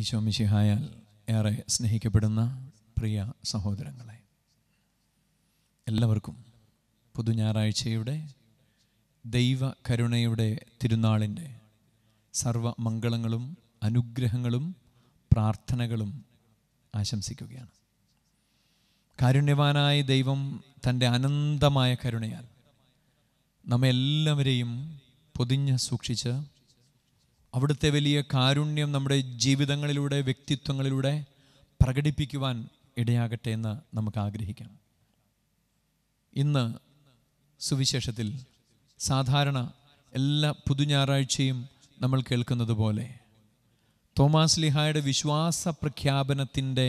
ഈശോ മിശിഹായാൽ ഏറെ സ്നേഹിക്കപ്പെടുന്ന പ്രിയ സഹോദരങ്ങളെ എല്ലാവർക്കും പുതു ഞായറാഴ്ചയുടെ ദൈവ കരുണയുടെ തിരുനാളിൻ്റെ സർവ മംഗളങ്ങളും അനുഗ്രഹങ്ങളും പ്രാർത്ഥനകളും ആശംസിക്കുകയാണ് കാരുണ്യവാനായ ദൈവം തൻ്റെ അനന്തമായ കരുണയാൽ നമ്മെല്ലാവരെയും പൊതിഞ്ഞ് സൂക്ഷിച്ച് അവിടുത്തെ വലിയ കാരുണ്യം നമ്മുടെ ജീവിതങ്ങളിലൂടെ വ്യക്തിത്വങ്ങളിലൂടെ പ്രകടിപ്പിക്കുവാൻ ഇടയാകട്ടെ എന്ന് നമുക്ക് ആഗ്രഹിക്കാം ഇന്ന് സുവിശേഷത്തിൽ സാധാരണ എല്ലാ പുതു ഞായറാഴ്ചയും നമ്മൾ കേൾക്കുന്നത് പോലെ തോമാസ് ലിഹായുടെ വിശ്വാസ പ്രഖ്യാപനത്തിൻ്റെ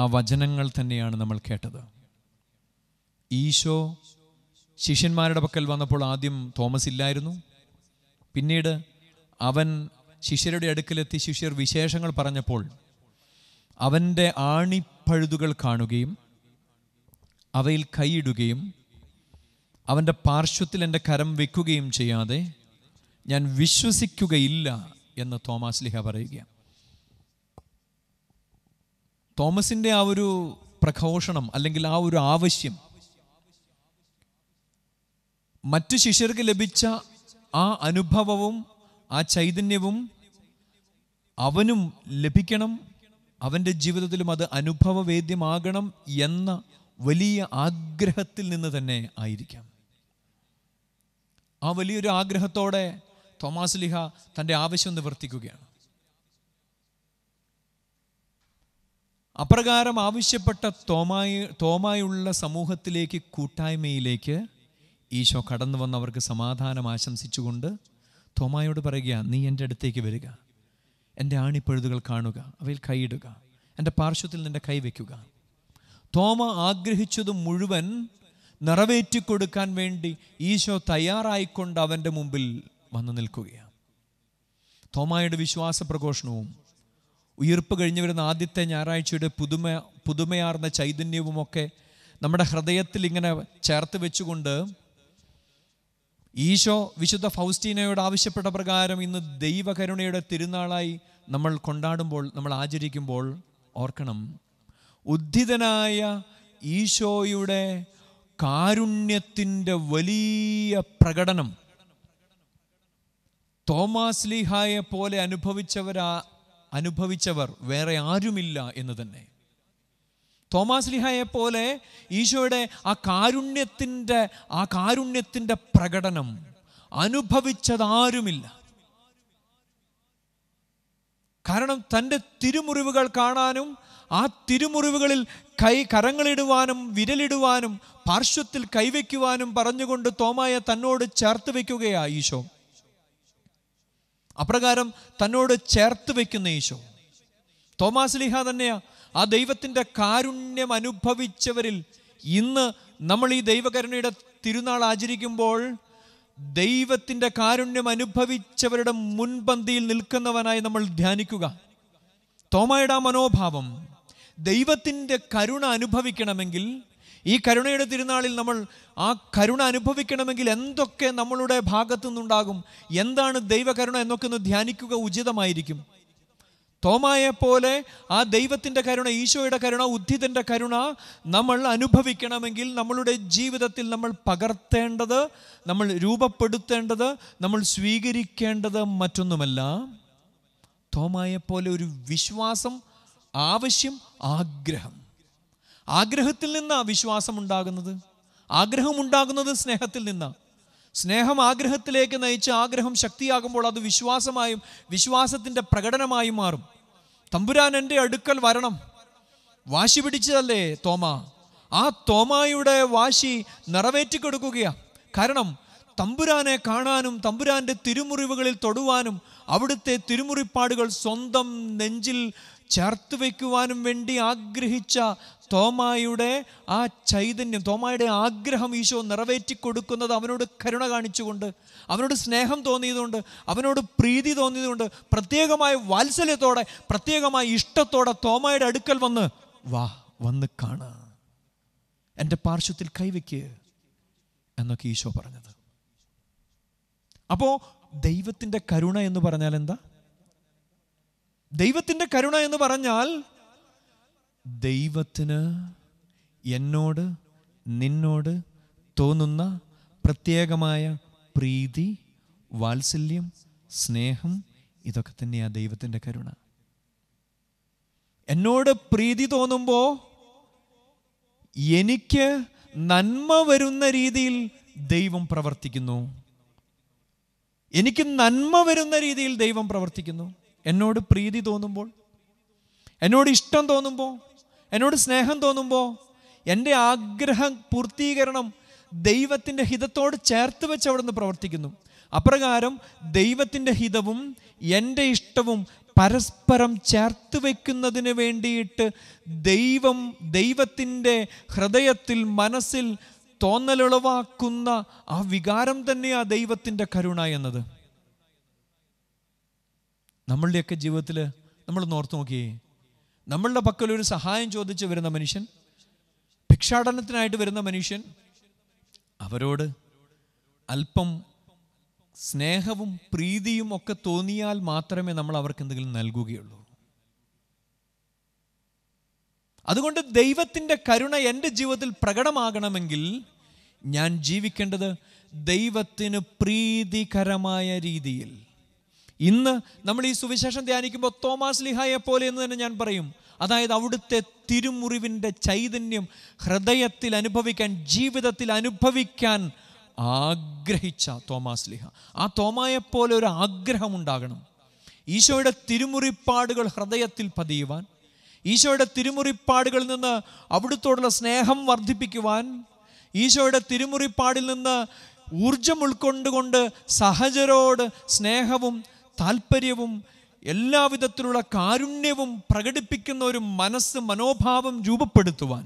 ആ വചനങ്ങൾ തന്നെയാണ് നമ്മൾ കേട്ടത് ഈശോ ശിഷ്യന്മാരുടെ പക്കൽ വന്നപ്പോൾ ആദ്യം തോമസ് ഇല്ലായിരുന്നു പിന്നീട് അവൻ ശിഷ്യരുടെ അടുക്കലെത്തി ശിഷ്യർ വിശേഷങ്ങൾ പറഞ്ഞപ്പോൾ അവൻ്റെ ആണിപ്പഴുതുകൾ കാണുകയും അവയിൽ കൈയിടുകയും അവൻ്റെ പാർശ്വത്തിൽ എൻ്റെ കരം വെക്കുകയും ചെയ്യാതെ ഞാൻ വിശ്വസിക്കുകയില്ല എന്ന് തോമസ് ലിഹ പറയുക തോമസിൻ്റെ ആ ഒരു പ്രഘോഷണം അല്ലെങ്കിൽ ആ ഒരു ആവശ്യം മറ്റു ശിഷ്യർക്ക് ലഭിച്ച ആ അനുഭവവും ആ ചൈതന്യവും അവനും ലഭിക്കണം അവൻ്റെ ജീവിതത്തിലും അത് അനുഭവവേദ്യമാകണം എന്ന വലിയ ആഗ്രഹത്തിൽ നിന്ന് തന്നെ ആയിരിക്കാം ആ വലിയൊരു ആഗ്രഹത്തോടെ തോമാസ് ലിഹ തൻ്റെ ആവശ്യം നിവർത്തിക്കുകയാണ് അപ്രകാരം ആവശ്യപ്പെട്ട തോമായി തോമായുള്ള സമൂഹത്തിലേക്ക് കൂട്ടായ്മയിലേക്ക് ഈശോ കടന്നു വന്നവർക്ക് സമാധാനം ആശംസിച്ചുകൊണ്ട് തോമായോട് പറയുക നീ എൻ്റെ അടുത്തേക്ക് വരിക എൻ്റെ ആണിപ്പഴുതുകൾ കാണുക അവയിൽ കൈയിടുക എൻ്റെ പാർശ്വത്തിൽ നിൻ്റെ കൈ വയ്ക്കുക തോമ ആഗ്രഹിച്ചത് മുഴുവൻ നിറവേറ്റിക്കൊടുക്കാൻ വേണ്ടി ഈശോ തയ്യാറായിക്കൊണ്ട് അവൻ്റെ മുമ്പിൽ വന്നു നിൽക്കുകയാണ് തോമായുടെ വിശ്വാസ പ്രഘോഷണവും ഉയർപ്പ് കഴിഞ്ഞു വരുന്ന ആദ്യത്തെ ഞായറാഴ്ചയുടെ പുതുമ പുതുമയാർന്ന ചൈതന്യവുമൊക്കെ നമ്മുടെ ഹൃദയത്തിൽ ഇങ്ങനെ ചേർത്ത് വെച്ചുകൊണ്ട് ഈശോ വിശുദ്ധ ഫൗസ്റ്റീനയോട് ആവശ്യപ്പെട്ട പ്രകാരം ഇന്ന് ദൈവകരുണയുടെ തിരുനാളായി നമ്മൾ കൊണ്ടാടുമ്പോൾ നമ്മൾ ആചരിക്കുമ്പോൾ ഓർക്കണം ഉദ്ധിതനായ ഈശോയുടെ കാരുണ്യത്തിൻ്റെ വലിയ പ്രകടനം തോമാസ് ലീഹായെ പോലെ അനുഭവിച്ചവരാ അനുഭവിച്ചവർ വേറെ ആരുമില്ല എന്ന് തന്നെ തോമാസ് ലിഹായെ പോലെ ഈശോയുടെ ആ കാരുണ്യത്തിൻ്റെ ആ കാരുണ്യത്തിൻ്റെ പ്രകടനം അനുഭവിച്ചതാരുമില്ല കാരണം തൻ്റെ തിരുമുറിവുകൾ കാണാനും ആ തിരുമുറിവുകളിൽ കൈ കരങ്ങളിടുവാനും വിരലിടുവാനും പാർശ്വത്തിൽ കൈവയ്ക്കുവാനും പറഞ്ഞുകൊണ്ട് തോമായ തന്നോട് ചേർത്ത് വയ്ക്കുകയാ ഈശോ അപ്രകാരം തന്നോട് ചേർത്ത് വയ്ക്കുന്ന ഈശോ തോമാസ് ലിഹ തന്നെയാണ് ആ ദൈവത്തിൻ്റെ കാരുണ്യം അനുഭവിച്ചവരിൽ ഇന്ന് നമ്മൾ ഈ ദൈവകരുണയുടെ തിരുനാൾ ആചരിക്കുമ്പോൾ ദൈവത്തിൻ്റെ കാരുണ്യം അനുഭവിച്ചവരുടെ മുൻപന്തിയിൽ നിൽക്കുന്നവനായി നമ്മൾ ധ്യാനിക്കുക തോമയുടെ ആ മനോഭാവം ദൈവത്തിൻ്റെ കരുണ അനുഭവിക്കണമെങ്കിൽ ഈ കരുണയുടെ തിരുനാളിൽ നമ്മൾ ആ കരുണ അനുഭവിക്കണമെങ്കിൽ എന്തൊക്കെ നമ്മളുടെ ഭാഗത്തു നിന്നുണ്ടാകും എന്താണ് ദൈവകരുണ എന്നൊക്കെ ഒന്ന് ധ്യാനിക്കുക ഉചിതമായിരിക്കും തോമായെ പോലെ ആ ദൈവത്തിൻ്റെ കരുണ ഈശോയുടെ കരുണ ഉദ്ധിതൻ്റെ കരുണ നമ്മൾ അനുഭവിക്കണമെങ്കിൽ നമ്മളുടെ ജീവിതത്തിൽ നമ്മൾ പകർത്തേണ്ടത് നമ്മൾ രൂപപ്പെടുത്തേണ്ടത് നമ്മൾ സ്വീകരിക്കേണ്ടത് മറ്റൊന്നുമല്ല തോമായെ പോലെ ഒരു വിശ്വാസം ആവശ്യം ആഗ്രഹം ആഗ്രഹത്തിൽ നിന്നാണ് വിശ്വാസം ഉണ്ടാകുന്നത് ആഗ്രഹം ഉണ്ടാകുന്നത് സ്നേഹത്തിൽ നിന്നാണ് സ്നേഹം ആഗ്രഹത്തിലേക്ക് നയിച്ച് ആഗ്രഹം ശക്തിയാകുമ്പോൾ അത് വിശ്വാസമായും വിശ്വാസത്തിൻ്റെ പ്രകടനമായും മാറും തമ്പുരാൻ എൻ്റെ അടുക്കൽ വരണം വാശി പിടിച്ചതല്ലേ തോമ ആ തോമായുടെ വാശി നിറവേറ്റിക്കൊടുക്കുകയാണ് കാരണം തമ്പുരാനെ കാണാനും തമ്പുരാൻ്റെ തിരുമുറിവുകളിൽ തൊടുവാനും അവിടുത്തെ തിരുമുറിപ്പാടുകൾ സ്വന്തം നെഞ്ചിൽ ചേർത്ത് വയ്ക്കുവാനും വേണ്ടി ആഗ്രഹിച്ച തോമായുടെ ആ ചൈതന്യം തോമായുടെ ആഗ്രഹം ഈശോ നിറവേറ്റി കൊടുക്കുന്നത് അവനോട് കരുണ കാണിച്ചുകൊണ്ട് അവനോട് സ്നേഹം തോന്നിയതുകൊണ്ട് അവനോട് പ്രീതി തോന്നിയതുകൊണ്ട് പ്രത്യേകമായ വാത്സല്യത്തോടെ പ്രത്യേകമായ ഇഷ്ടത്തോടെ തോമായുടെ അടുക്കൽ വന്ന് വാ വന്ന് കാണ എൻ്റെ പാർശ്വത്തിൽ കൈവയ്ക്ക് എന്നൊക്കെ ഈശോ പറഞ്ഞത് അപ്പോൾ ദൈവത്തിൻ്റെ കരുണ എന്ന് പറഞ്ഞാൽ എന്താ ദൈവത്തിൻ്റെ കരുണ എന്ന് പറഞ്ഞാൽ ദൈവത്തിന് എന്നോട് നിന്നോട് തോന്നുന്ന പ്രത്യേകമായ പ്രീതി വാത്സല്യം സ്നേഹം ഇതൊക്കെ തന്നെയാണ് ദൈവത്തിൻ്റെ കരുണ എന്നോട് പ്രീതി തോന്നുമ്പോൾ എനിക്ക് നന്മ വരുന്ന രീതിയിൽ ദൈവം പ്രവർത്തിക്കുന്നു എനിക്ക് നന്മ വരുന്ന രീതിയിൽ ദൈവം പ്രവർത്തിക്കുന്നു എന്നോട് പ്രീതി തോന്നുമ്പോൾ എന്നോട് ഇഷ്ടം തോന്നുമ്പോൾ എന്നോട് സ്നേഹം തോന്നുമ്പോൾ എൻ്റെ ആഗ്രഹം പൂർത്തീകരണം ദൈവത്തിൻ്റെ ഹിതത്തോട് ചേർത്ത് വെച്ച് നിന്ന് പ്രവർത്തിക്കുന്നു അപ്രകാരം ദൈവത്തിൻ്റെ ഹിതവും എൻ്റെ ഇഷ്ടവും പരസ്പരം ചേർത്ത് വയ്ക്കുന്നതിന് വേണ്ടിയിട്ട് ദൈവം ദൈവത്തിൻ്റെ ഹൃദയത്തിൽ മനസ്സിൽ തോന്നലുളവാക്കുന്ന ആ വികാരം തന്നെയാണ് ദൈവത്തിൻ്റെ കരുണ എന്നത് നമ്മളുടെയൊക്കെ ജീവിതത്തിൽ നമ്മൾ ഓർത്ത് നോക്കിയേ നമ്മളുടെ പക്കൽ ഒരു സഹായം ചോദിച്ച് വരുന്ന മനുഷ്യൻ ഭിക്ഷാടനത്തിനായിട്ട് വരുന്ന മനുഷ്യൻ അവരോട് അല്പം സ്നേഹവും പ്രീതിയും ഒക്കെ തോന്നിയാൽ മാത്രമേ നമ്മൾ അവർക്ക് എന്തെങ്കിലും നൽകുകയുള്ളൂ അതുകൊണ്ട് ദൈവത്തിൻ്റെ കരുണ എൻ്റെ ജീവിതത്തിൽ പ്രകടമാകണമെങ്കിൽ ഞാൻ ജീവിക്കേണ്ടത് ദൈവത്തിന് പ്രീതികരമായ രീതിയിൽ ഇന്ന് നമ്മൾ ഈ സുവിശേഷം ധ്യാനിക്കുമ്പോൾ തോമാസ് ലിഹായെ പോലെ എന്ന് തന്നെ ഞാൻ പറയും അതായത് അവിടുത്തെ തിരുമുറിവിൻ്റെ ചൈതന്യം ഹൃദയത്തിൽ അനുഭവിക്കാൻ ജീവിതത്തിൽ അനുഭവിക്കാൻ ആഗ്രഹിച്ച തോമാസ് ലിഹ ആ തോമായെപ്പോലെ ഒരു ആഗ്രഹം ഉണ്ടാകണം ഈശോയുടെ തിരുമുറിപ്പാടുകൾ ഹൃദയത്തിൽ പതിയുവാൻ ഈശോയുടെ തിരുമുറിപ്പാടുകളിൽ നിന്ന് അവിടുത്തോടുള്ള സ്നേഹം വർദ്ധിപ്പിക്കുവാൻ ഈശോയുടെ തിരുമുറിപ്പാടിൽ നിന്ന് ഊർജം ഉൾക്കൊണ്ടുകൊണ്ട് സഹജരോട് സ്നേഹവും താല്പര്യവും എല്ലാവിധത്തിലുള്ള കാരുണ്യവും പ്രകടിപ്പിക്കുന്ന ഒരു മനസ്സ് മനോഭാവം രൂപപ്പെടുത്തുവാൻ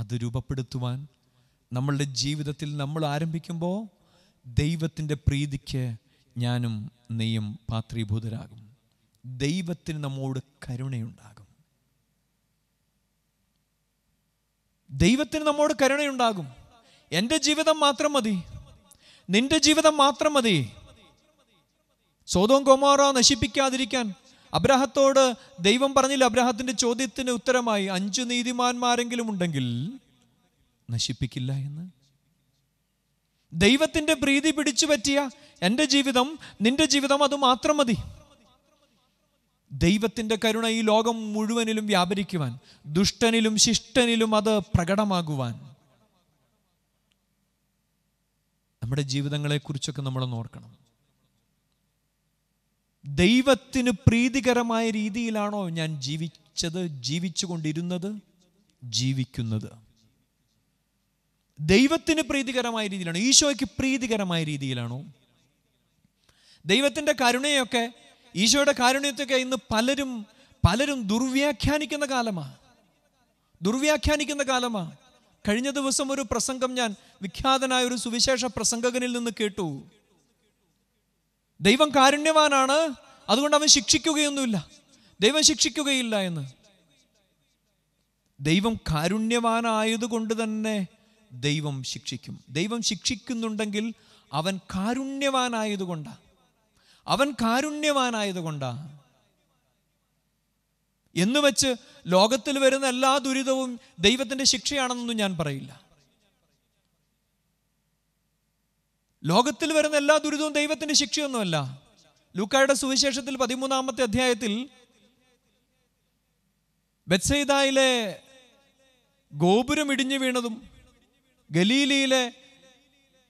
അത് രൂപപ്പെടുത്തുവാൻ നമ്മളുടെ ജീവിതത്തിൽ നമ്മൾ ആരംഭിക്കുമ്പോൾ ദൈവത്തിൻ്റെ പ്രീതിക്ക് ഞാനും നെയ്യും പാത്രീഭൂതരാകും ദൈവത്തിന് നമ്മോട് കരുണയുണ്ടാകും ദൈവത്തിന് നമ്മോട് കരുണയുണ്ടാകും എൻ്റെ ജീവിതം മാത്രം മതി നിൻ്റെ ജീവിതം മാത്രം മതി സ്വതവും കൊമാറ നശിപ്പിക്കാതിരിക്കാൻ അബ്രഹത്തോട് ദൈവം പറഞ്ഞില്ല അബ്രഹത്തിന്റെ ചോദ്യത്തിന് ഉത്തരമായി അഞ്ചു നീതിമാന്മാരെങ്കിലും ഉണ്ടെങ്കിൽ നശിപ്പിക്കില്ല എന്ന് ദൈവത്തിൻ്റെ പ്രീതി പിടിച്ചു പറ്റിയ എൻ്റെ ജീവിതം നിന്റെ ജീവിതം അത് മാത്രം മതി ദൈവത്തിൻ്റെ കരുണ ഈ ലോകം മുഴുവനിലും വ്യാപരിക്കുവാൻ ദുഷ്ടനിലും ശിഷ്ടനിലും അത് പ്രകടമാകുവാൻ നമ്മുടെ ജീവിതങ്ങളെക്കുറിച്ചൊക്കെ നമ്മൾ ഓർക്കണം ദൈവത്തിന് പ്രീതികരമായ രീതിയിലാണോ ഞാൻ ജീവിച്ചത് ജീവിച്ചുകൊണ്ടിരുന്നത് ജീവിക്കുന്നത് ദൈവത്തിന് പ്രീതികരമായ രീതിയിലാണോ ഈശോയ്ക്ക് പ്രീതികരമായ രീതിയിലാണോ ദൈവത്തിൻ്റെ കരുണയൊക്കെ ഈശോയുടെ കാരുണ്യത്തൊക്കെ ഇന്ന് പലരും പലരും ദുർവ്യാഖ്യാനിക്കുന്ന കാലമാണ് ദുർവ്യാഖ്യാനിക്കുന്ന കാലമാണ് കഴിഞ്ഞ ദിവസം ഒരു പ്രസംഗം ഞാൻ വിഖ്യാതനായ ഒരു സുവിശേഷ പ്രസംഗകനിൽ നിന്ന് കേട്ടു ദൈവം കാരുണ്യവാനാണ് അതുകൊണ്ട് അവൻ ശിക്ഷിക്കുകയൊന്നുമില്ല ദൈവം ശിക്ഷിക്കുകയില്ല എന്ന് ദൈവം കാരുണ്യവാനായതുകൊണ്ട് തന്നെ ദൈവം ശിക്ഷിക്കും ദൈവം ശിക്ഷിക്കുന്നുണ്ടെങ്കിൽ അവൻ കാരുണ്യവാനായതുകൊണ്ടാണ് അവൻ കാരുണ്യവാനായതുകൊണ്ടാണ് എന്ന് വെച്ച് ലോകത്തിൽ വരുന്ന എല്ലാ ദുരിതവും ദൈവത്തിൻ്റെ ശിക്ഷയാണെന്നൊന്നും ഞാൻ പറയില്ല ലോകത്തിൽ വരുന്ന എല്ലാ ദുരിതവും ദൈവത്തിൻ്റെ ശിക്ഷയൊന്നുമല്ല ലൂക്കായുടെ സുവിശേഷത്തിൽ പതിമൂന്നാമത്തെ അധ്യായത്തിൽ ബെത്സൈദായിലെ ഗോപുരം ഇടിഞ്ഞു വീണതും ഗലീലിയിലെ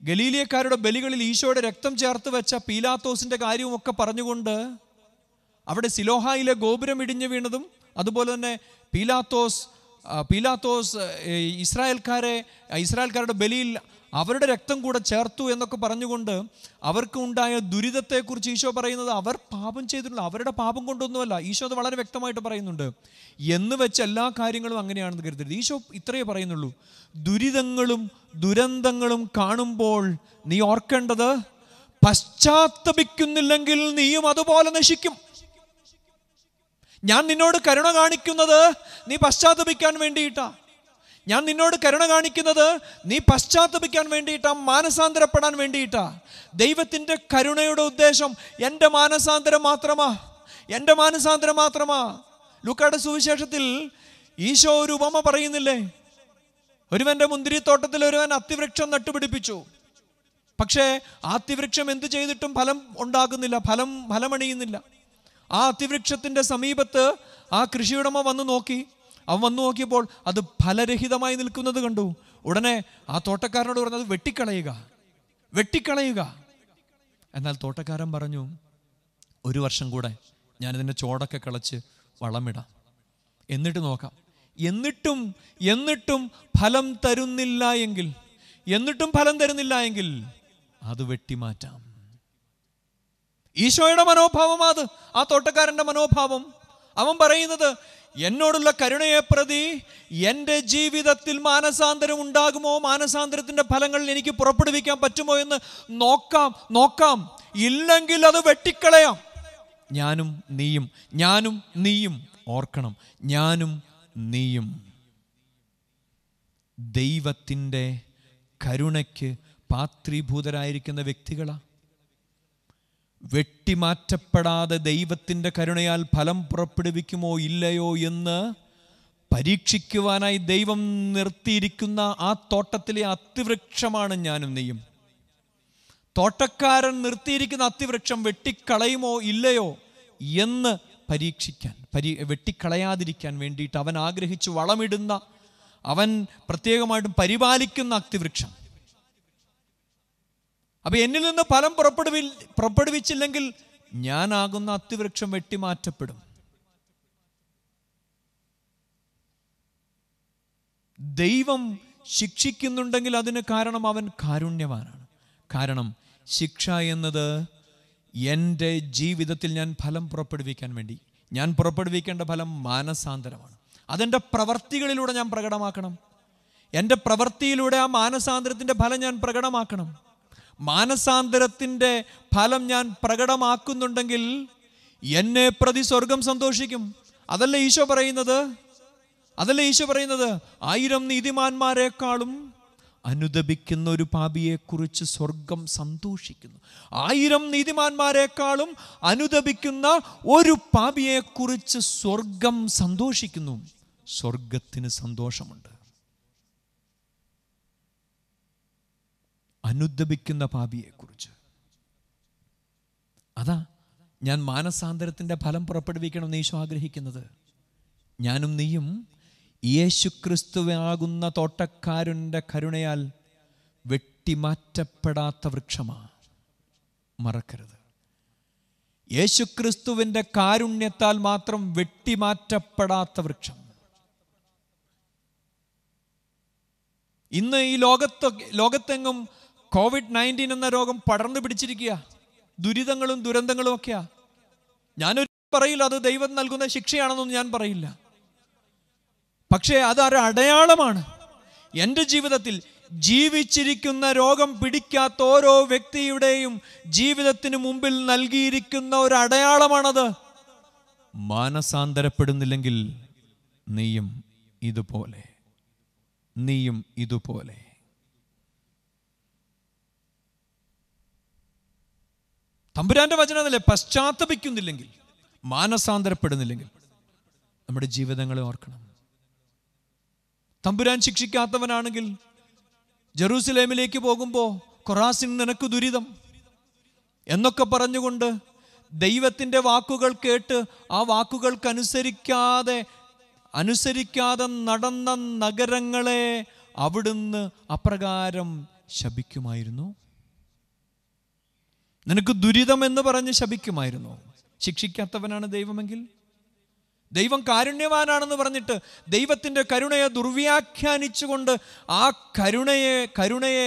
ഗലീലിയക്കാരുടെ ബലികളിൽ ഈശോയുടെ രക്തം ചേർത്ത് വെച്ച പീലാത്തോസിൻ്റെ കാര്യവുമൊക്കെ പറഞ്ഞുകൊണ്ട് അവിടെ സിലോഹായിലെ ഗോപുരം ഇടിഞ്ഞു വീണതും അതുപോലെ തന്നെ പീലാത്തോസ് പീലാത്തോസ് ഇസ്രായേൽക്കാരെ ഇസ്രായേൽക്കാരുടെ ബലിയിൽ അവരുടെ രക്തം കൂടെ ചേർത്തു എന്നൊക്കെ പറഞ്ഞുകൊണ്ട് അവർക്ക് ഉണ്ടായ ദുരിതത്തെക്കുറിച്ച് ഈശോ പറയുന്നത് അവർ പാപം ചെയ്തിട്ടുള്ള അവരുടെ പാപം കൊണ്ടൊന്നുമല്ല ഈശോ അത് വളരെ വ്യക്തമായിട്ട് പറയുന്നുണ്ട് എന്ന് വെച്ച് എല്ലാ കാര്യങ്ങളും അങ്ങനെയാണെന്ന് കരുതരുത് ഈശോ ഇത്രയേ പറയുന്നുള്ളൂ ദുരിതങ്ങളും ദുരന്തങ്ങളും കാണുമ്പോൾ നീ ഓർക്കേണ്ടത് പശ്ചാത്തപിക്കുന്നില്ലെങ്കിൽ നീയും അതുപോലെ നശിക്കും ഞാൻ നിന്നോട് കരുണ കാണിക്കുന്നത് നീ പശ്ചാത്തപിക്കാൻ വേണ്ടിയിട്ടാണ് ഞാൻ നിന്നോട് കരുണ കാണിക്കുന്നത് നീ പശ്ചാത്തപിക്കാൻ വേണ്ടിയിട്ടാ മാനസാന്തരപ്പെടാൻ വേണ്ടിയിട്ടാ ദൈവത്തിൻ്റെ കരുണയുടെ ഉദ്ദേശം എൻ്റെ മാനസാന്തരം മാത്രമാ എൻ്റെ മാനസാന്തരം മാത്രമാ ലൂക്കയുടെ സുവിശേഷത്തിൽ ഈശോ ഒരു ഉപമ പറയുന്നില്ലേ ഒരുവൻ്റെ മുന്തിരിത്തോട്ടത്തിൽ ഒരുവൻ അത്തിവൃക്ഷം നട്ടുപിടിപ്പിച്ചു പക്ഷേ ആത്തിവൃക്ഷം എന്ത് ചെയ്തിട്ടും ഫലം ഉണ്ടാകുന്നില്ല ഫലം ഫലമണിയുന്നില്ല ആ അത്തിവൃക്ഷത്തിൻ്റെ സമീപത്ത് ആ കൃഷിയുടമ വന്ന് നോക്കി അവൻ വന്നു നോക്കിയപ്പോൾ അത് ഫലരഹിതമായി നിൽക്കുന്നത് കണ്ടു ഉടനെ ആ തോട്ടക്കാരനോട് പറഞ്ഞത് വെട്ടിക്കളയുക വെട്ടിക്കളയുക എന്നാൽ തോട്ടക്കാരൻ പറഞ്ഞു ഒരു വർഷം കൂടെ ഞാനിതിൻ്റെ ചോടൊക്കെ കളച്ച് വളമിടാം എന്നിട്ട് നോക്കാം എന്നിട്ടും എന്നിട്ടും ഫലം തരുന്നില്ല എങ്കിൽ എന്നിട്ടും ഫലം തരുന്നില്ല എങ്കിൽ അത് വെട്ടിമാറ്റാം ഈശോയുടെ മനോഭാവം അത് ആ തോട്ടക്കാരൻ്റെ മനോഭാവം അവൻ പറയുന്നത് എന്നോടുള്ള കരുണയെ പ്രതി എൻ്റെ ജീവിതത്തിൽ മാനസാന്തരം ഉണ്ടാകുമോ മാനസാന്തരത്തിൻ്റെ ഫലങ്ങൾ എനിക്ക് പുറപ്പെടുവിക്കാൻ പറ്റുമോ എന്ന് നോക്കാം നോക്കാം ഇല്ലെങ്കിൽ അത് വെട്ടിക്കളയാം ഞാനും നീയും ഞാനും നീയും ഓർക്കണം ഞാനും നീയും ദൈവത്തിൻ്റെ കരുണയ്ക്ക് പാത്രീഭൂതരായിരിക്കുന്ന വ്യക്തികളാണ് വെട്ടിമാറ്റപ്പെടാതെ ദൈവത്തിൻ്റെ കരുണയാൽ ഫലം പുറപ്പെടുവിക്കുമോ ഇല്ലയോ എന്ന് പരീക്ഷിക്കുവാനായി ദൈവം നിർത്തിയിരിക്കുന്ന ആ തോട്ടത്തിലെ അതിവൃക്ഷമാണ് ഞാനും നെയ്യും തോട്ടക്കാരൻ നിർത്തിയിരിക്കുന്ന അതിവൃക്ഷം വെട്ടിക്കളയുമോ ഇല്ലയോ എന്ന് പരീക്ഷിക്കാൻ പരി വെട്ടിക്കളയാതിരിക്കാൻ വേണ്ടിയിട്ട് അവൻ ആഗ്രഹിച്ച് വളമിടുന്ന അവൻ പ്രത്യേകമായിട്ടും പരിപാലിക്കുന്ന അതിവൃക്ഷം അപ്പം എന്നിൽ നിന്ന് ഫലം പുറപ്പെടുവി പുറപ്പെടുവിച്ചില്ലെങ്കിൽ ഞാനാകുന്ന അത്യവൃക്ഷം വെട്ടിമാറ്റപ്പെടും ദൈവം ശിക്ഷിക്കുന്നുണ്ടെങ്കിൽ അതിന് കാരണം അവൻ കാരുണ്യവാനാണ് കാരണം ശിക്ഷ എന്നത് എൻ്റെ ജീവിതത്തിൽ ഞാൻ ഫലം പുറപ്പെടുവിക്കാൻ വേണ്ടി ഞാൻ പുറപ്പെടുവിക്കേണ്ട ഫലം മാനസാന്തരമാണ് അതെൻ്റെ പ്രവർത്തികളിലൂടെ ഞാൻ പ്രകടമാക്കണം എൻ്റെ പ്രവൃത്തിയിലൂടെ ആ മാനസാന്തരത്തിൻ്റെ ഫലം ഞാൻ പ്രകടമാക്കണം മാനസാന്തരത്തിൻ്റെ ഫലം ഞാൻ പ്രകടമാക്കുന്നുണ്ടെങ്കിൽ എന്നെ പ്രതി സ്വർഗം സന്തോഷിക്കും അതല്ലേ ഈശോ പറയുന്നത് അതല്ലേ ഈശോ പറയുന്നത് ആയിരം നീതിമാന്മാരെക്കാളും അനുദപിക്കുന്ന ഒരു പാപിയെക്കുറിച്ച് സ്വർഗം സന്തോഷിക്കുന്നു ആയിരം നീതിമാന്മാരെക്കാളും അനുദപിക്കുന്ന ഒരു പാപിയെക്കുറിച്ച് സ്വർഗം സന്തോഷിക്കുന്നു സ്വർഗത്തിന് സന്തോഷമുണ്ട് അനുദപിക്കുന്ന പാപിയെക്കുറിച്ച് അതാ ഞാൻ മാനസാന്തരത്തിൻ്റെ ഫലം പുറപ്പെടുവിക്കണം ഈശോ ആഗ്രഹിക്കുന്നത് ഞാനും നീയും യേശുക്രിസ്തുവാകുന്ന തോട്ടക്കാരൻ്റെ കരുണയാൽ വെട്ടിമാറ്റപ്പെടാത്ത വൃക്ഷമാ മറക്കരുത് യേശുക്രിസ്തുവിൻ്റെ കാരുണ്യത്താൽ മാത്രം വെട്ടിമാറ്റപ്പെടാത്ത വൃക്ഷം ഇന്ന് ഈ ലോകത്ത് ലോകത്തെങ്ങും കോവിഡ് നയൻറ്റീൻ എന്ന രോഗം പടർന്നു പിടിച്ചിരിക്കുക ദുരിതങ്ങളും ദുരന്തങ്ങളും ഒക്കെയാ ഞാനൊരു പറയില്ല അത് ദൈവം നൽകുന്ന ശിക്ഷയാണെന്നൊന്നും ഞാൻ പറയില്ല പക്ഷേ അതൊരു അടയാളമാണ് എൻ്റെ ജീവിതത്തിൽ ജീവിച്ചിരിക്കുന്ന രോഗം പിടിക്കാത്ത ഓരോ വ്യക്തിയുടെയും ജീവിതത്തിന് മുമ്പിൽ നൽകിയിരിക്കുന്ന ഒരു അടയാളമാണത് മാനസാന്തരപ്പെടുന്നില്ലെങ്കിൽ നീയും ഇതുപോലെ നീയും ഇതുപോലെ തമ്പുരാന്റെ വചനം എന്നല്ലേ പശ്ചാത്തപിക്കുന്നില്ലെങ്കിൽ മാനസാന്തരപ്പെടുന്നില്ലെങ്കിൽ നമ്മുടെ ജീവിതങ്ങളെ ഓർക്കണം തമ്പുരാൻ ശിക്ഷിക്കാത്തവനാണെങ്കിൽ ജെറൂസലേമിലേക്ക് പോകുമ്പോൾ ഖൊറാസിൻ നിനക്ക് ദുരിതം എന്നൊക്കെ പറഞ്ഞുകൊണ്ട് ദൈവത്തിൻ്റെ വാക്കുകൾ കേട്ട് ആ വാക്കുകൾക്കനുസരിക്കാതെ അനുസരിക്കാതെ നടന്ന നഗരങ്ങളെ അവിടുന്ന് അപ്രകാരം ശപിക്കുമായിരുന്നു നിനക്ക് ദുരിതം എന്ന് പറഞ്ഞ് ശപിക്കുമായിരുന്നു ശിക്ഷിക്കാത്തവനാണ് ദൈവമെങ്കിൽ ദൈവം കാരുണ്യവാനാണെന്ന് പറഞ്ഞിട്ട് ദൈവത്തിൻ്റെ കരുണയെ ദുർവ്യാഖ്യാനിച്ചുകൊണ്ട് ആ കരുണയെ കരുണയെ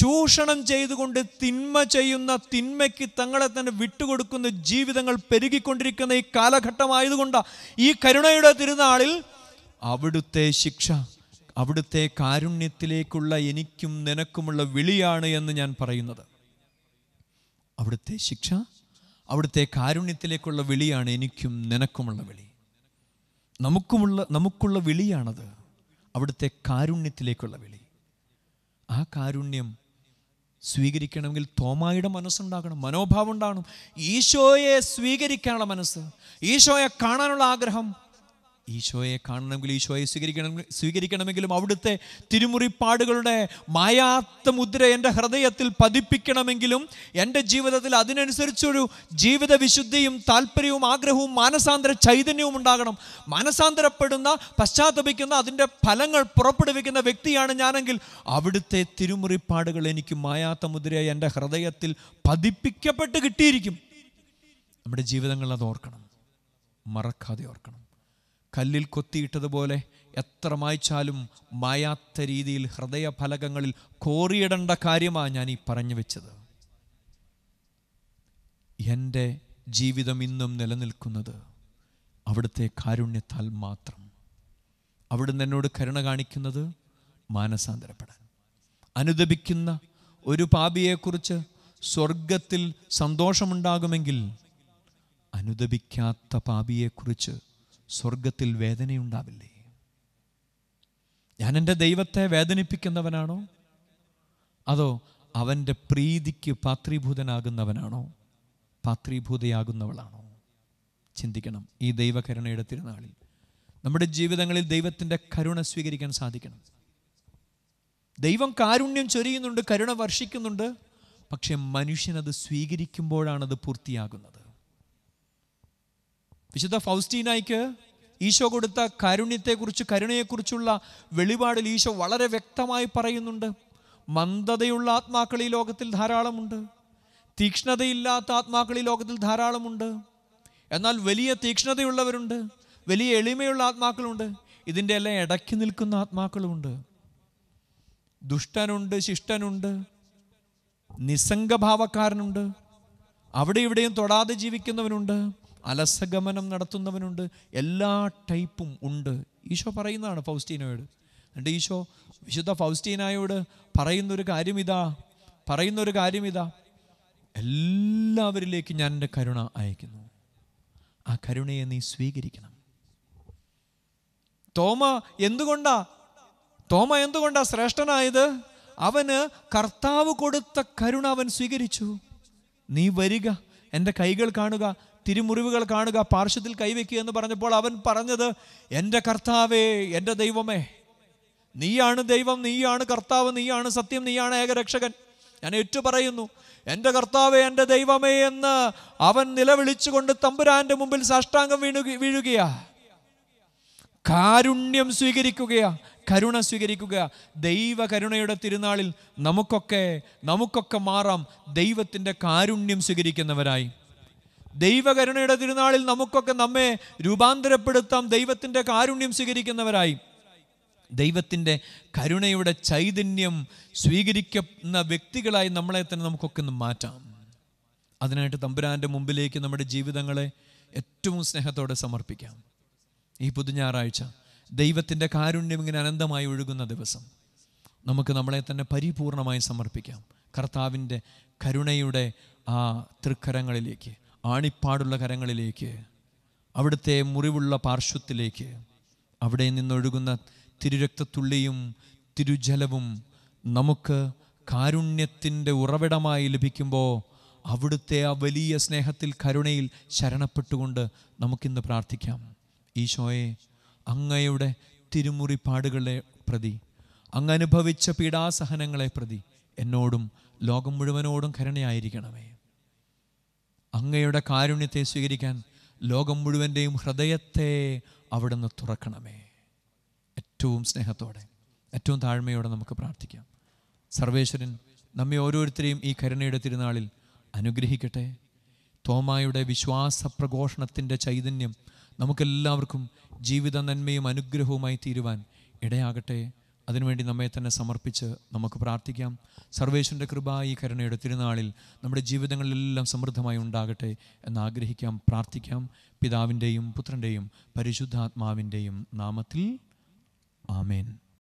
ചൂഷണം ചെയ്തുകൊണ്ട് തിന്മ ചെയ്യുന്ന തിന്മയ്ക്ക് തങ്ങളെ തന്നെ വിട്ടുകൊടുക്കുന്ന ജീവിതങ്ങൾ പെരുകിക്കൊണ്ടിരിക്കുന്ന ഈ കാലഘട്ടമായതുകൊണ്ടാണ് ഈ കരുണയുടെ തിരുനാളിൽ അവിടുത്തെ ശിക്ഷ അവിടുത്തെ കാരുണ്യത്തിലേക്കുള്ള എനിക്കും നിനക്കുമുള്ള വിളിയാണ് എന്ന് ഞാൻ പറയുന്നത് അവിടുത്തെ ശിക്ഷ അവിടുത്തെ കാരുണ്യത്തിലേക്കുള്ള വിളിയാണ് എനിക്കും നിനക്കുമുള്ള വിളി നമുക്കുമുള്ള നമുക്കുള്ള വിളിയാണത് അവിടുത്തെ കാരുണ്യത്തിലേക്കുള്ള വിളി ആ കാരുണ്യം സ്വീകരിക്കണമെങ്കിൽ തോമായുടെ മനസ്സുണ്ടാകണം മനോഭാവം ഉണ്ടാകണം ഈശോയെ സ്വീകരിക്കാനുള്ള മനസ്സ് ഈശോയെ കാണാനുള്ള ആഗ്രഹം ഈശോയെ കാണണമെങ്കിൽ ഈശോയെ സ്വീകരിക്കണം സ്വീകരിക്കണമെങ്കിലും അവിടുത്തെ തിരുമുറിപ്പാടുകളുടെ മായാത്ത മുദ്ര എൻ്റെ ഹൃദയത്തിൽ പതിപ്പിക്കണമെങ്കിലും എൻ്റെ ജീവിതത്തിൽ അതിനനുസരിച്ചൊരു ജീവിത വിശുദ്ധിയും താല്പര്യവും ആഗ്രഹവും മാനസാന്തര ചൈതന്യവും ഉണ്ടാകണം മാനസാന്തരപ്പെടുന്ന പശ്ചാത്തപിക്കുന്ന അതിൻ്റെ ഫലങ്ങൾ പുറപ്പെടുവിക്കുന്ന വ്യക്തിയാണ് ഞാനെങ്കിൽ അവിടുത്തെ തിരുമുറിപ്പാടുകൾ എനിക്ക് മായാത്ത മുദ്രയായി എൻ്റെ ഹൃദയത്തിൽ പതിപ്പിക്കപ്പെട്ട് കിട്ടിയിരിക്കും നമ്മുടെ ജീവിതങ്ങൾ അത് ഓർക്കണം മറക്കാതെ ഓർക്കണം കല്ലിൽ കൊത്തിയിട്ടതുപോലെ എത്ര മായ്ച്ചാലും മായാത്ത രീതിയിൽ ഹൃദയഫലകങ്ങളിൽ കോറിയിടേണ്ട കാര്യമാണ് ഞാൻ ഈ പറഞ്ഞു വെച്ചത് എൻ്റെ ജീവിതം ഇന്നും നിലനിൽക്കുന്നത് അവിടുത്തെ കാരുണ്യത്താൽ മാത്രം അവിടുന്ന് എന്നോട് കരുണ കാണിക്കുന്നത് മാനസാന്തരപ്പെടാൻ അനുദപിക്കുന്ന ഒരു പാപിയെക്കുറിച്ച് സ്വർഗത്തിൽ സന്തോഷമുണ്ടാകുമെങ്കിൽ അനുദപിക്കാത്ത പാപിയെക്കുറിച്ച് സ്വർഗത്തിൽ വേദനയുണ്ടാവില്ലേ ഞാൻ എൻ്റെ ദൈവത്തെ വേദനിപ്പിക്കുന്നവനാണോ അതോ അവൻ്റെ പ്രീതിക്ക് പാത്രീഭൂതനാകുന്നവനാണോ പാത്രീഭൂതയാകുന്നവളാണോ ചിന്തിക്കണം ഈ ദൈവകരുണയുടെ തിരുനാളിൽ നമ്മുടെ ജീവിതങ്ങളിൽ ദൈവത്തിൻ്റെ കരുണ സ്വീകരിക്കാൻ സാധിക്കണം ദൈവം കാരുണ്യം ചൊരിയുന്നുണ്ട് കരുണ വർഷിക്കുന്നുണ്ട് പക്ഷെ മനുഷ്യനത് സ്വീകരിക്കുമ്പോഴാണത് പൂർത്തിയാകുന്നത് വിശുദ്ധ ഫൗസ്റ്റീനായിക്ക് ഈശോ കൊടുത്ത കാരുണ്യത്തെക്കുറിച്ച് കരുണയെക്കുറിച്ചുള്ള വെളിപാടിൽ ഈശോ വളരെ വ്യക്തമായി പറയുന്നുണ്ട് മന്ദതയുള്ള ആത്മാക്കൾ ഈ ലോകത്തിൽ ധാരാളമുണ്ട് തീക്ഷ്ണതയില്ലാത്ത ആത്മാക്കൾ ഈ ലോകത്തിൽ ധാരാളമുണ്ട് എന്നാൽ വലിയ തീക്ഷ്ണതയുള്ളവരുണ്ട് വലിയ എളിമയുള്ള ആത്മാക്കളുണ്ട് ഇതിൻ്റെ എല്ലാം ഇടയ്ക്ക് നിൽക്കുന്ന ആത്മാക്കളുമുണ്ട് ദുഷ്ടനുണ്ട് ശിഷ്ടനുണ്ട് നിസ്സംഗഭാവക്കാരനുണ്ട് അവിടെ ഇവിടെയും തൊടാതെ ജീവിക്കുന്നവനുണ്ട് അലസഗമനം നടത്തുന്നവനുണ്ട് എല്ലാ ടൈപ്പും ഉണ്ട് ഈശോ പറയുന്നതാണ് ഫൗസ്റ്റീനയോട് എൻ്റെ ഈശോ വിശുദ്ധ ഫൗസ്റ്റീനായോട് പറയുന്നൊരു കാര്യമിതാ പറയുന്നൊരു കാര്യമിതാ എല്ലാവരിലേക്കും ഞാൻ എൻ്റെ കരുണ അയക്കുന്നു ആ കരുണയെ നീ സ്വീകരിക്കണം തോമ എന്തുകൊണ്ടാ തോമ എന്തുകൊണ്ടാ ശ്രേഷ്ഠനായത് അവന് കർത്താവ് കൊടുത്ത കരുണ അവൻ സ്വീകരിച്ചു നീ വരിക എൻ്റെ കൈകൾ കാണുക തിരുമുറിവുകൾ കാണുക പാർശ്വത്തിൽ കൈവയ്ക്കുക എന്ന് പറഞ്ഞപ്പോൾ അവൻ പറഞ്ഞത് എൻ്റെ കർത്താവേ എൻ്റെ ദൈവമേ നീയാണ് ദൈവം നീയാണ് കർത്താവ് നീയാണ് സത്യം നീയാണ് ഏകരക്ഷകൻ ഞാൻ ഏറ്റു പറയുന്നു എൻ്റെ കർത്താവേ എൻ്റെ ദൈവമേ എന്ന് അവൻ നിലവിളിച്ചുകൊണ്ട് തമ്പുരാൻ്റെ മുമ്പിൽ സാഷ്ടാംഗം വീണു വീഴുകയാ കാരുണ്യം സ്വീകരിക്കുകയാ കരുണ സ്വീകരിക്കുക ദൈവ കരുണയുടെ തിരുനാളിൽ നമുക്കൊക്കെ നമുക്കൊക്കെ മാറാം ദൈവത്തിൻ്റെ കാരുണ്യം സ്വീകരിക്കുന്നവരായി ദൈവകരുണയുടെ തിരുനാളിൽ നമുക്കൊക്കെ നമ്മെ രൂപാന്തരപ്പെടുത്താം ദൈവത്തിൻ്റെ കാരുണ്യം സ്വീകരിക്കുന്നവരായി ദൈവത്തിൻ്റെ കരുണയുടെ ചൈതന്യം സ്വീകരിക്കുന്ന വ്യക്തികളായി നമ്മളെ തന്നെ നമുക്കൊക്കെ ഒന്ന് മാറ്റാം അതിനായിട്ട് തമ്പുരാൻ്റെ മുമ്പിലേക്ക് നമ്മുടെ ജീവിതങ്ങളെ ഏറ്റവും സ്നേഹത്തോടെ സമർപ്പിക്കാം ഈ ഞായറാഴ്ച ദൈവത്തിൻ്റെ കാരുണ്യം ഇങ്ങനെ അനന്തമായി ഒഴുകുന്ന ദിവസം നമുക്ക് നമ്മളെ തന്നെ പരിപൂർണമായി സമർപ്പിക്കാം കർത്താവിൻ്റെ കരുണയുടെ ആ തൃക്കരങ്ങളിലേക്ക് ആണിപ്പാടുള്ള കരങ്ങളിലേക്ക് അവിടുത്തെ മുറിവുള്ള പാർശ്വത്തിലേക്ക് അവിടെ നിന്നൊഴുകുന്ന തിരുരക്തത്തുള്ളിയും തിരുജലവും നമുക്ക് കാരുണ്യത്തിൻ്റെ ഉറവിടമായി ലഭിക്കുമ്പോൾ അവിടുത്തെ ആ വലിയ സ്നേഹത്തിൽ കരുണയിൽ ശരണപ്പെട്ടുകൊണ്ട് നമുക്കിന്ന് പ്രാർത്ഥിക്കാം ഈശോയെ അങ്ങയുടെ തിരുമുറിപ്പാടുകളെ പ്രതി അങ്ങനുഭവിച്ച പീഡാസഹനങ്ങളെ പ്രതി എന്നോടും ലോകം മുഴുവനോടും കരുണയായിരിക്കണമേ അങ്ങയുടെ കാരുണ്യത്തെ സ്വീകരിക്കാൻ ലോകം മുഴുവൻ്റെയും ഹൃദയത്തെ അവിടുന്ന് തുറക്കണമേ ഏറ്റവും സ്നേഹത്തോടെ ഏറ്റവും താഴ്മയോടെ നമുക്ക് പ്രാർത്ഥിക്കാം സർവേശ്വരൻ നമ്മെ ഓരോരുത്തരെയും ഈ കരുണയുടെ തിരുനാളിൽ അനുഗ്രഹിക്കട്ടെ തോമായുടെ വിശ്വാസ പ്രഘോഷണത്തിൻ്റെ ചൈതന്യം നമുക്കെല്ലാവർക്കും ജീവിത നന്മയും അനുഗ്രഹവുമായി തീരുവാൻ ഇടയാകട്ടെ അതിനുവേണ്ടി നമ്മെ തന്നെ സമർപ്പിച്ച് നമുക്ക് പ്രാർത്ഥിക്കാം സർവേശ്വരൻ്റെ കൃപ ഈ കരുണയുടെ തിരുനാളിൽ നമ്മുടെ ജീവിതങ്ങളിലെല്ലാം സമൃദ്ധമായി ഉണ്ടാകട്ടെ എന്ന് ആഗ്രഹിക്കാം പ്രാർത്ഥിക്കാം പിതാവിൻ്റെയും പുത്രൻ്റെയും പരിശുദ്ധാത്മാവിൻ്റെയും നാമത്തിൽ ആമേൻ